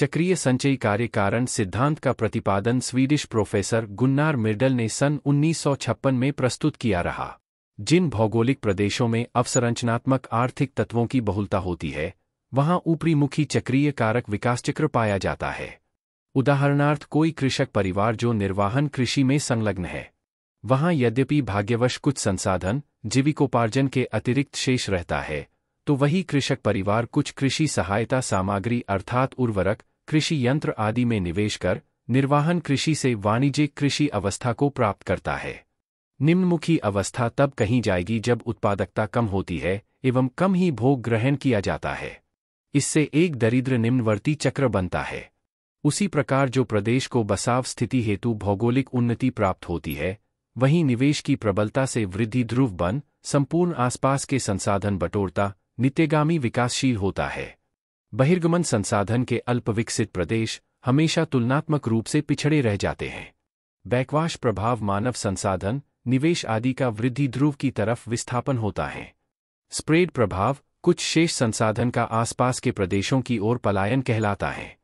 चक्रीय संचयी कार्य कारण सिद्धांत का प्रतिपादन स्वीडिश प्रोफेसर गुन्नार मिर्डल ने सन उन्नीस में प्रस्तुत किया रहा जिन भौगोलिक प्रदेशों में अवसरचनात्मक आर्थिक तत्वों की बहुलता होती है वहां ऊपरी मुखी चक्रीय कारक विकास चक्र पाया जाता है उदाहरणार्थ कोई कृषक परिवार जो निर्वाहन कृषि में संलग्न है वहां यद्यपि भाग्यवश कुछ संसाधन जीविकोपार्जन के अतिरिक्त शेष रहता है तो वही कृषक परिवार कुछ कृषि सहायता सामग्री अर्थात उर्वरक कृषि यंत्र आदि में निवेश कर निर्वाहन कृषि से वाणिज्यिक कृषि अवस्था को प्राप्त करता है निम्नमुखी अवस्था तब कही जाएगी जब उत्पादकता कम होती है एवं कम ही भोग ग्रहण किया जाता है इससे एक दरिद्र निम्नवर्ती चक्र बनता है उसी प्रकार जो प्रदेश को बसाव स्थिति हेतु भौगोलिक उन्नति प्राप्त होती है वहीं निवेश की प्रबलता से वृद्धि ध्रुव बन संपूर्ण आसपास के संसाधन बटोरता नित्यगामी विकासशील होता है बहिर्गमन संसाधन के अल्पविकसित प्रदेश हमेशा तुलनात्मक रूप से पिछड़े रह जाते हैं बैकवाश प्रभाव मानव संसाधन निवेश आदि का वृद्धि ध्रुव की तरफ विस्थापन होता है स्प्रेड प्रभाव कुछ शेष संसाधन का आसपास के प्रदेशों की ओर पलायन कहलाता है